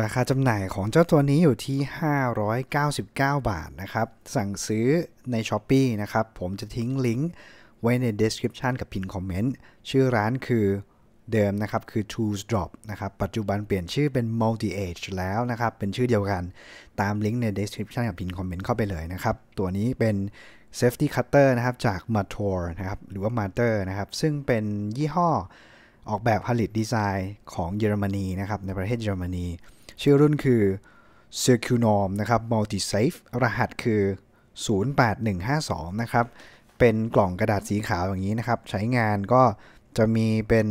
ราคาจำหน่ายของเจ้าตัวนี้อยู่ที่ 599 บาทนะครับ สั่งซื้อใน s h อ p e e นะครับ ผมจะทิ้งลิงก์ไว้ใน description กับพินคอมเมนต์ ชื่อร้านคือเดิมนะครับ คือ Tools Drop นะครับ ปัจจุบันเปลี่ยนชื่อเป็น Multi Age แล้วนะครับ เป็นชื่อเดียวกัน ตามลิงก์ใน description กับพินคอมเมนต์เข้าไปเลยนะครับ ตัวนี้เป็น Safety Cutter นะครับ จาก Mator นะครับ หรือว่า Mater นะครับ ซึ่งเป็นยี่ห้อออกแบบผลิตดีไซน์ของเยอรมนีนะครับ ในประเทศเยอรมนีชื่อรุ่นคือ c i r c u n o r m นะครับ Multisafe รหัสคือ 08152นะครับ เป็นกล่องกระดาษสีขาวอย่างนี้นะครับ ใช้งานก็จะมีเป็น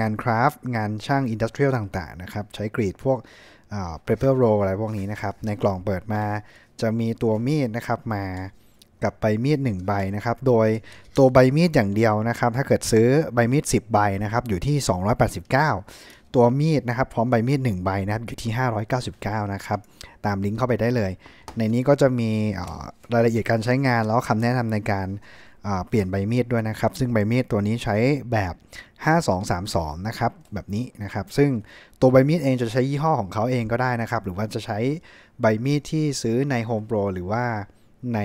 งานคราฟต์งานช่างอินดัสเทรียลต่างๆนะครับ ใช้กรีดพวกเปเปอร์โรอะไรพวกนี้นะครับ ในกล่องเปิดมาจะมีตัวมีดนะครับมากับใบมีด 1ใบนะครับ โดยตัวใบมีดอย่างเดียวนะครับ ถ้าเกิดซื้อใบมีด 10 ใบนะครับอยู่ที่ 289ตัวมีดนะครับพร้อมใบมีด1ใบนะครับอยู่ที่ 599นะครับตามลิงก์เข้าไปได้เลย ในนี้ก็จะมีรายละเอียดการใช้งานแล้วคำแนะนำในการเปลี่ยนใบมีดด้วยนะครับ ซึ่งใบมีดตัวนี้ใช้แบบ 5232นะครับแบบนี้นะครับ ซึ่งตัวใบมีดเองจะใช้ยี่ห้อของเขาเองก็ได้นะครับ หรือว่าจะใช้ใบมีดที่ซื้อใน Home Pro หรือว่าใน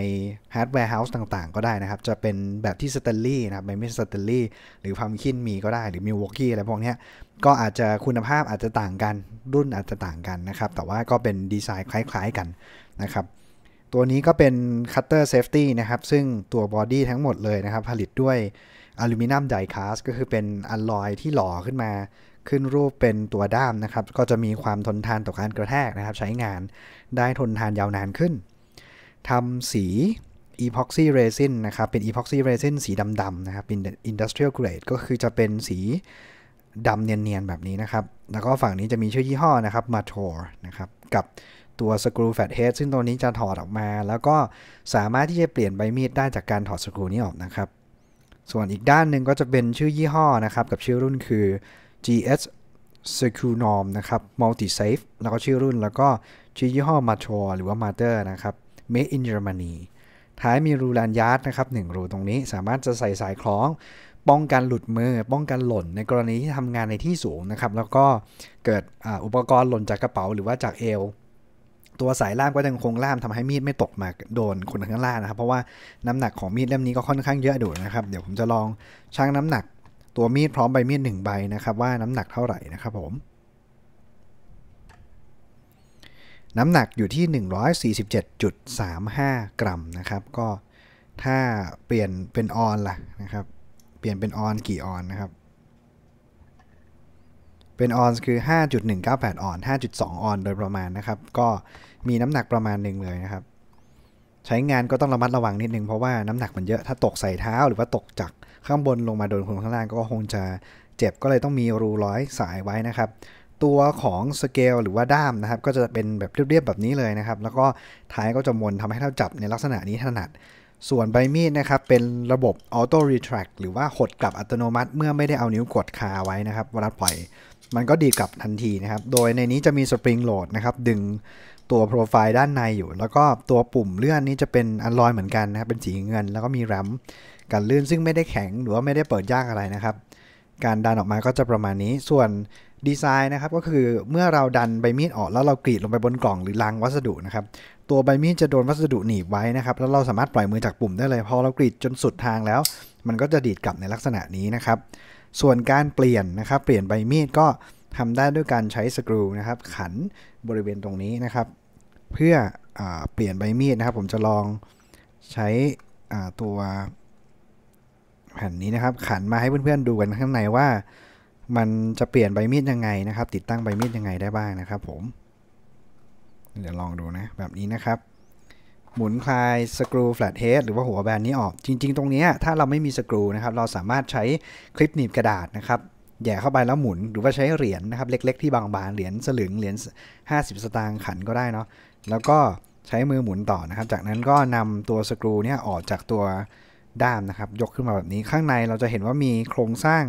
ฮาร์ดแวร์เฮาส์ต่างๆ ก็ได้นะครับ จะเป็นแบบที่สเตลลี่นะครับ ไม่ใช่สเตลลี่หรือพัมคินมีก็ได้หรือมิวอกกี้อะไรพวกนี้ ก็อาจจะคุณภาพอาจจะต่างกัน รุ่นอาจจะต่างกันนะครับ แต่ว่าก็เป็นดีไซน์คล้าย ๆ กันนะครับ ตัวนี้ก็เป็นคัตเตอร์เซฟตี้นะครับ ซึ่งตัวบอดี้ทั้งหมดเลยนะครับ ผลิตด้วยอลูมิเนียมไดคาสก็คือเป็นอัลลอยที่หล่อขึ้นมาขึ้นรูปเป็นตัวด้ามนะครับก็จะมีความทนทานต่อการกระแทกนะครับใช้งานได้ทนทานยาวนานขึ้นทำสี epoxy resin นะครับ เป็น epoxy resin สีดำๆนะครับ เป็น industrial grade ก็คือจะเป็นสีดำเนียนๆ แบบนี้นะครับ แล้วก็ฝั่งนี้จะมีชื่อยี่ห้อนะครับ Mator นะครับ กับตัว screw fat head ซึ่งตัวนี้จะถอดออกมา แล้วก็สามารถที่จะเปลี่ยนใบมีดได้จากการถอดสกรูนี้ออกนะครับ ส่วนอีกด้านหนึ่งก็จะเป็นชื่อยี่ห้อนะครับ กับชื่อรุ่นคือ GS s e c u n o r m นะครับ Multi Safe แล้วก็ชื่อรุ่นแล้วก็ชื่อยี่ห้อ Mator หรือว่า Mater นะครับ Made in Germany ท้ายมีรูลานยาร์ดนะครับหนึ่งรูตรงนี้สามารถจะใส่สายคล้อง ป้องกันหลุดมือป้องกันหล่นในกรณีที่ทำงานในที่สูงนะครับ แล้วก็เกิดออุปกรณ์หล่นจากกระเป๋าหรือว่าจากเอวตัวสายล่ามก็ยังคงล่ามทำให้มีดไม่ตกมาโดนคนข้างล่างนะครับ เพราะว่าน้ำหนักของมีดเล่มนี้ก็ค่อนข้างเยอะดูนะครับ เดี๋ยวผมจะลองชั่งน้ำหนัก ตัวมีดพร้อมใบมีดหนึ่งใบนะครับว่าน้ำหนักเท่าไหร่นะครับ ผมน้ำหนักอยู่ที่ 147.35 กรัมนะครับ ก็ถ้าเปลี่ยนเป็นออนล่ะนะครับเปลี่ยนเป็นออนกี่ออนนะครับเป็นออนคือ5.198 ออน 5.2 ออนโดยประมาณนะครับ ก็มีน้ำหนักประมาณหนึ่งเลยนะครับใช้งานก็ต้องระมัดระวังนิดนึง เพราะว่าน้ำหนักมันเยอะถ้าตกใส่เท้าหรือว่าตกจากข้างบนลงมาโดนคนข้างล่าง ก็คงจะเจ็บก็เลยต้องมีรูร้อยสายไว้นะครับตัวของสเกลหรือว่าด้ามนะครับ ก็จะเป็นแบบเรียบ ๆ แบบนี้เลยนะครับ แล้วก็ท้ายก็จะมนทำให้เราจับในลักษณะนี้ถนัด ส่วนใบมีดนะครับเป็นระบบออโต้รี r a c t หรือว่าหดกลับอัตโนมัติ เมื่อไม่ได้เอานิ้วกดคาไว้นะครับเวลาปล่อย มันก็ดีกลับทันทีนะครับ โดยในนี้จะมีสปริงโหลดนะครับ ดึงตัวโปรไฟล์ด้านในอยู่ แล้วก็ตัวปุ่มเลื่อนนี้จะเป็นอันลอยเหมือนกันนะครับเป็นสีเงิน แล้วก็มีรัมกันลื่นซึ่งไม่ได้แข็ง หรือว่าไม่ได้เปิดยากอะไรนะครับ การดันออกมาก็จะประมาณนี้ส่วนดีไซน์นะครับก็คือเมื่อเราดันใบมีดออกแล้วเรากรีดลงไปบนกล่องหรือลังวัสดุนะครับ ตัวใบมีดจะโดนวัสดุหนีบไว้นะครับแล้วเราสามารถปล่อยมือจากปุ่มได้เลยพอเรากรีดจนสุดทางแล้ว มันก็จะดีดกลับในลักษณะนี้นะครับ ส่วนการเปลี่ยนนะครับเปลี่ยนใบมีดก็ทำได้ด้วยการใช้สกรูนะครับขันบริเวณตรงนี้นะครับ เพื่ออเปลี่ยนใบมีดนะครับ ผมจะลองใช้ตัว แผ่นนี้นะครับ ขันมาให้เพื่อนๆดูกันข้างในว่ามันจะเปลี่ยนใบมีดยังไงนะครับ ติดตั้งใบมีดยังไงได้บ้างนะครับผม เดี๋ยวลองดูนะ แบบนี้นะครับ หมุนคลายสกรูแฟลตเฮดหรือว่าหัวแบนนี้ออก จริง ๆ ตรงนี้ถ้าเราไม่มีสกรูนะครับ เราสามารถใช้คลิปหนีบกระดาษนะครับแย่เข้าไปแล้วหมุน หรือว่าใช้เหรียญนนะครับ เล็ก ๆที่บางบานเหรียญสลึง เหรียญ50 สตางค์ขันก็ได้เนาะ แล้วก็ใช้มือหมุนต่อนะครับ จากนั้นก็นำตัวสกรูเนี่ยออกจากตัวด้ามนะครับ ยกขึ้นมาแบบนี้ ข้างในเราจะเห็นว่ามีโครงสร้าง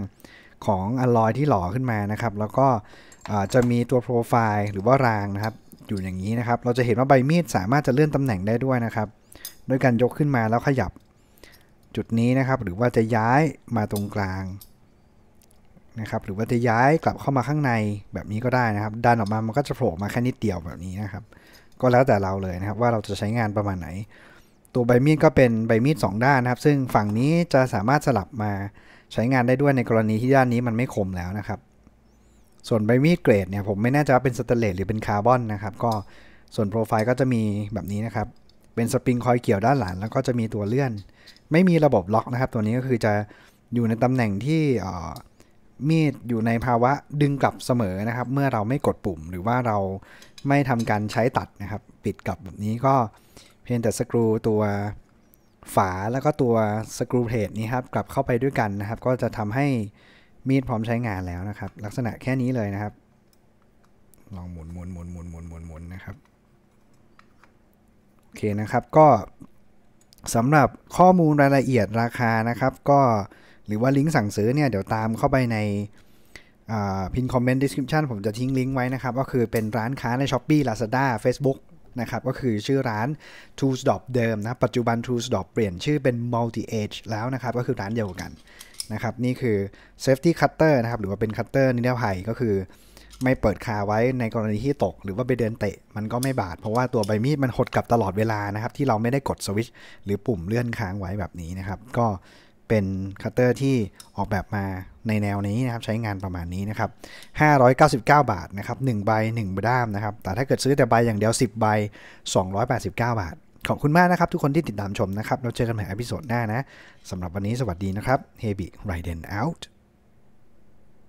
ของอลอยที่หล่อขึ้นมานะครับ แล้วก็จะมีตัวโปรไฟล์หรือว่ารางนะครับ อยู่อย่างนี้นะครับ เราจะเห็นว่าใบมีดสามารถจะเลื่อนตำแหน่งได้ด้วยนะครับด้วยการยกขึ้นมาแล้วขยับจุดนี้นะครับหรือว่าจะย้ายมาตรงกลาง นะครับหรือว่าจะย้ายกลับเข้ามาข้างในแบบนี้ก็ได้นะครับดันออกมามันก็จะโผล่มาแค่นิดเดียวแบบนี้นะครับ ก็แล้วแต่เราเลยนะครับ ว่าเราจะใช้งานประมาณไหนตัวใบมีดก็เป็นใบมีด2ด้านนะครับ ซึ่งฝั่งนี้จะสามารถสลับมาใช้งานได้ด้วยในกรณีที่ด้านนี้มันไม่คมแล้วนะครับ ส่วนใบมีดเกรดเนี่ยผมไม่แน่ใจว่าเป็นสเตนเลสหรือเป็นคาร์บอนนะครับก็ส่วนโปรไฟล์ก็จะมีแบบนี้นะครับ เป็นสปริงคอยเกี่ยวด้านหลังแล้วก็จะมีตัวเลื่อน ไม่มีระบบล็อกนะครับ ตัวนี้ก็คือจะอยู่ในตำแหน่งที่มีดอยู่ในภาวะดึงกลับเสมอนะครับ เมื่อเราไม่กดปุ่ม หรือว่าเราไม่ทำการใช้ตัดนะครับ ปิดกลับแบบนี้ก็เพียงแต่สกรูตัวฝาแล้วก็ตัวสกรูเทปนี้ครับ กลับเข้าไปด้วยกันนะครับ ก็จะทำให้มีดพร้อมใช้งานแล้วนะครับ ลักษณะแค่นี้เลยนะครับ ลองหมุนหมุนหมุนหมุนหมุนหมุนหมุนนะครับ โอเคนะครับ ก็สำหรับข้อมูลรายละเอียดราคานะครับ ก็หรือว่าลิงก์สั่งซื้อเนี่ย เดี๋ยวตามเข้าไปในพินคอมเมนต์ดีสคริปชันผมจะทิ้งลิงก์ไว้นะครับก็คือเป็นร้านค้าใน s h ป p e e Lazada Facebook นะครับก็คือชื่อร้าน t o o l s d o p เดิมนะปัจจุบัน t o o l s d o p เปลี่ยนชื่อเป็น Multi Age แล้วนะครับ ก็คือร้านเดียวกันนะครับนี่คือ Safety Cutter นะครับ หรือว่าเป็น Cutter นิรภัย ก็คือไม่เปิดคาไว้ในกรณีที่ตกหรือว่าไปเดินเตะมันก็ไม่บาด เพราะว่าตัวใบมีดมันหดกลับตลอดเวลานะครับ ที่เราไม่ได้กดสวิตช์หรือปุ่มเลื่อนค้างไว้แบบนี้นะครับก็เป็นคัตเตอร์ที่ออกแบบมาในแนวนี้นะครับ ใช้งานประมาณนี้นะครับ 599 บาทนะครับ 1 ใบ1ด้ามนะครับ แต่ถ้าเกิดซื้อแต่ใบอย่างเดียว 10ใบ289 บาท ขอบคุณมากนะครับทุกคนที่ติดตามชมนะครับเราเจอกันใหม่อพิโซดหน้านะสำหรับวันนี้สวัสดีนะครับ h e b i r i d e n out